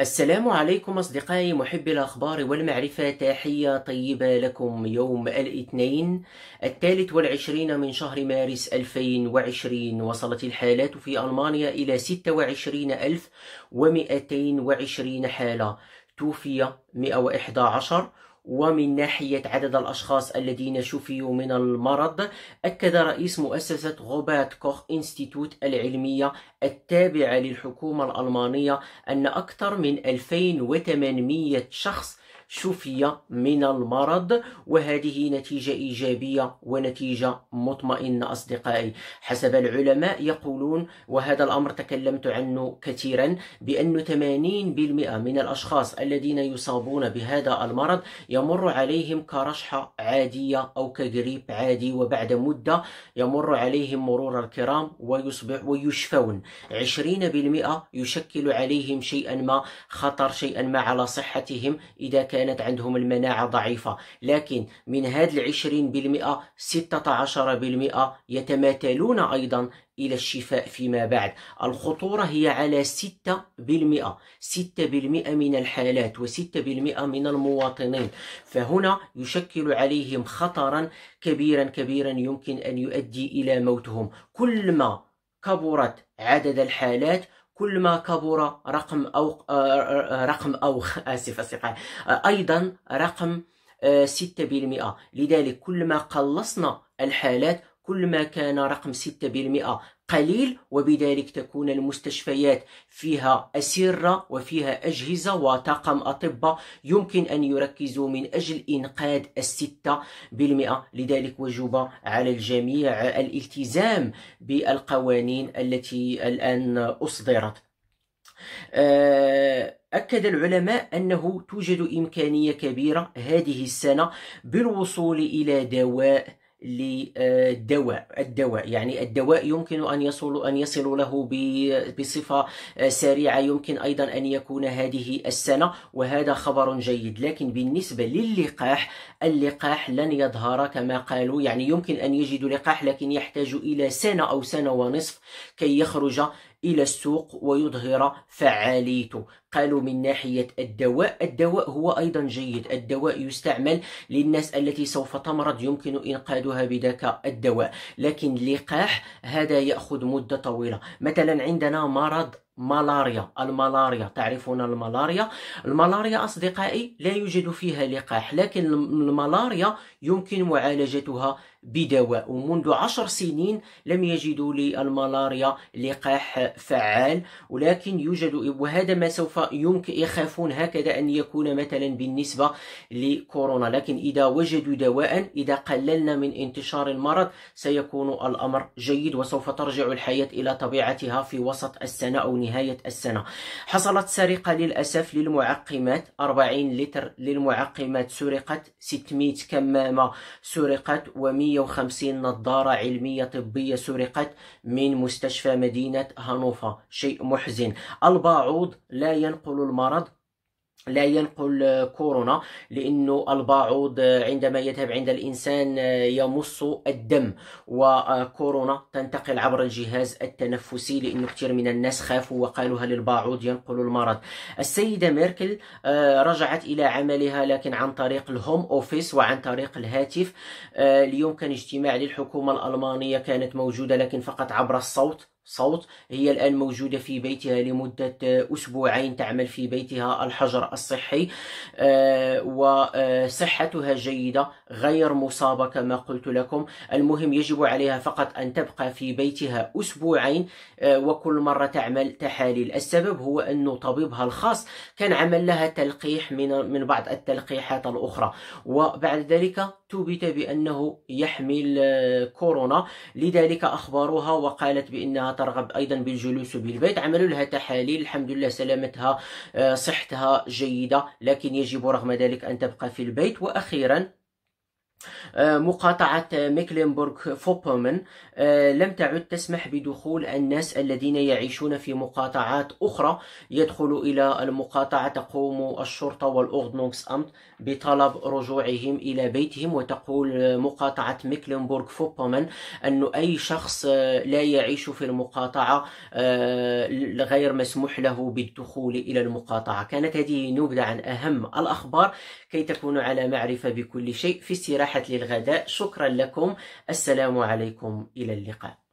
السلام عليكم أصدقائي محبي الأخبار والمعرفة تحية طيبة لكم يوم الاثنين الثالث والعشرين من شهر مارس 2020 وصلت الحالات في ألمانيا إلى 26220 حالة توفي 111 ومن ناحية عدد الأشخاص الذين شفيوا من المرض أكد رئيس مؤسسة غوبات كوخ إنستيتوت العلمية التابعة للحكومة الألمانية أن أكثر من 2800 شخص شفي من المرض وهذه نتيجة إيجابية ونتيجة مطمئنة أصدقائي حسب العلماء يقولون وهذا الأمر تكلمت عنه كثيرا بأن 80% من الأشخاص الذين يصابون بهذا المرض يمر عليهم كرشحة عادية أو كجريب عادي وبعد مدة يمر عليهم مرور الكرام ويصبح ويشفون 20% يشكل عليهم شيئا ما خطر شيئا ما على صحتهم إذا كان كانت عندهم المناعة ضعيفة لكن من هذا العشرين بالمئة ستة عشر بالمئة يتماثلون أيضا إلى الشفاء فيما بعد الخطورة هي على 6% 6% من الحالات و6% من المواطنين فهنا يشكل عليهم خطرا كبيرا كبيرا يمكن أن يؤدي إلى موتهم كلما كبرت عدد الحالات كل ما كبر رقم أو آه، رقم أو آسف أصدقائي أيضا رقم 6% آه، لذلك كل ما قلصنا الحالات كل ما كان رقم 6% قليل وبذلك تكون المستشفيات فيها أسرة وفيها أجهزة وطاقم أطباء يمكن أن يركزوا من أجل إنقاذ الستة بالمئة لذلك وجب على الجميع الالتزام بالقوانين التي الآن أصدرت آه، أكد العلماء أنه توجد إمكانية كبيرة هذه السنة بالوصول إلى دواء للدواء الدواء يعني الدواء يمكن أن يصل أن يصل له بصفة سريعة يمكن أيضا أن يكون هذه السنة وهذا خبر جيد لكن بالنسبة للقاح اللقاح لن يظهر كما قالوا يعني يمكن أن يجدوا لقاح لكن يحتاج إلى سنة أو سنة ونصف كي يخرج إلى السوق ويظهر فعاليته قالوا من ناحية الدواء الدواء هو أيضا جيد الدواء يستعمل للناس التي سوف تمرض يمكن إنقاذها بذاك الدواء لكن لقاح هذا يأخذ مدة طويلة مثلا عندنا مرض ملاريا الملاريا تعرفون الملاريا الملاريا أصدقائي لا يوجد فيها لقاح لكن الملاريا يمكن معالجتها بدواء ومنذ عشر سنين لم يجدوا للملاريا لقاح فعال ولكن يوجد وهذا ما سوف يمكن يخافون هكذا أن يكون مثلا بالنسبة لكورونا لكن إذا وجدوا دواء إذا قللنا من انتشار المرض سيكون الأمر جيد وسوف ترجع الحياة إلى طبيعتها في وسط السنة أو نهاية السنة حصلت سرقة للأسف للمعقمات 40 لتر للمعقمات سرقت 600 كمامة سرقت و 150 نظارة علمية طبية سرقت من مستشفى مدينة هانوفا شيء محزن البعوض لا ينقل المرض لا ينقل كورونا لانه البعوض عندما يذهب عند الانسان يمص الدم وكورونا تنتقل عبر الجهاز التنفسي لانه كثير من الناس خافوا وقالوا هل البعوض ينقل المرض السيده ميركل آه، رجعت الى عملها لكن عن طريق الهوم اوفيس وعن طريق الهاتف آه، اليوم كان اجتماع للحكومه الالمانيه كانت موجوده لكن فقط عبر الصوت صوت هي الآن موجودة في بيتها لمدة أسبوعين تعمل في بيتها الحجر الصحي آه، وصحتها جيدة غير مصابة كما قلت لكم المهم يجب عليها فقط أن تبقى في بيتها أسبوعين آه، وكل مرة تعمل تحاليل السبب هو أن طبيبها الخاص كان عمل لها تلقيح من, من بعض التلقيحات الأخرى وبعد ذلك ثبت بأنه يحمل آه، كورونا لذلك أخبروها وقالت بأنها ترغب أيضا بالجلوس بالبيت عملوا لها تحاليل الحمد لله سلامتها آه، صحتها جيدة لكن يجب رغم ذلك أن تبقى في البيت وأخيرا آه، مقاطعة ميكلنبورغ فوبومن آه، لم تعد تسمح بدخول الناس الذين يعيشون في مقاطعات أخرى يدخلوا إلى المقاطعة تقوم الشرطة والأغنوكس أمت بطلب رجوعهم إلى بيتهم وتقول مقاطعة ميكلنبورغ فوبومن أن أي شخص آه، لا يعيش في المقاطعة غير مسموح له بالدخول إلى المقاطعة كانت هذه نبذة عن أهم الأخبار كي تكونوا على معرفة بكل شيء في استراحة اتاحت لي الغداء شكرا لكم السلام عليكم الى اللقاء